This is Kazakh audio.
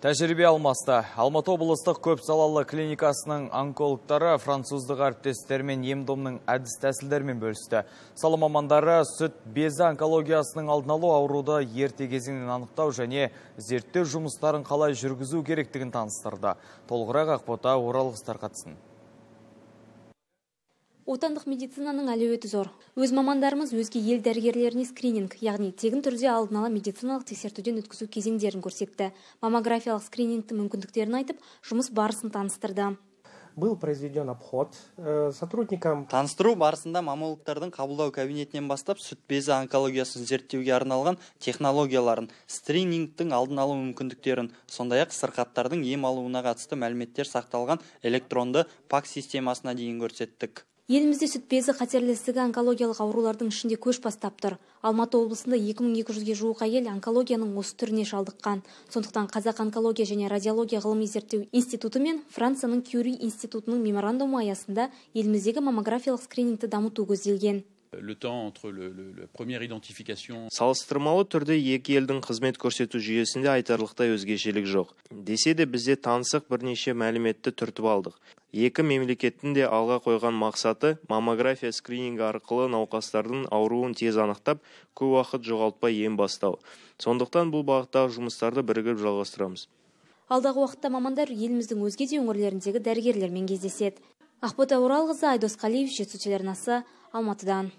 Тәжірибе алмасты. Алматы облыстық көпсалалы клиникасының онкологтары француздық әріптестермен емдомның әдіс тәсілдермен бөлісті. Салым мамандары сүт безі онкологиясының алдыналу алу ауруды ерте анықтау және зерттеу жұмыстарын қалай жүргізу керектігін таныстырды. Толғырақ ақбота оралғыстар қатсын отандық медицинаның әлеуеті зор өз мамандарымыз өзге ел дәрігерлеріне скрининг яғни тегін түрде алдын ала медициналық тексертуден өткізу кезеңдерін көрсетті маммографиялық скринингтің мүмкіндіктерін айтып жұмыс барысын таныстырды был произведен обход э, сотрудникам таныстыру барысында маммологтардың қабылдау кабинетінен бастап сүт безі онкологиясын зерттеуге арналған технологияларын стринингтің алдын алу мүмкіндіктерін сондай ақ сырқаттардың ем алуына қатысты мәліметтер сақталған электронды пак системасына дейін көрсеттік елімізде сүт безі қатерлі онкологиялық аурулардың ішінде көш бастап тұр алматы облысында 2200-ге жуық әйел онкологияның осы түріне шалдыққан сондықтан қазақ онкология және радиология ғылыми зерттеу институты мен францияның кюри институтының меморандумы аясында еліміздегі маммографиялық скринингті дамыту көзделген салыстырмалы түрде екі елдің қызмет көрсету жүйесінде айтарлықтай өзгешелік жоқ десе де бізде танысық бірнеше мәліметті түртіп алдық екі мемлекеттің де алға қойған мақсаты маммография скринингі арқылы науқастардың ауруын тез анықтап көп уақыт жоғалтпай ем бастау сондықтан бұл бағыттағы жұмыстарды бірігіп жалғастырамыз алдағы уақытта мамандар еліміздің өзге де өңірлеріндегі дәрігерлермен кездеседі ақбота оралқызы айдос қалиев жетісу телеарнасы алматыдан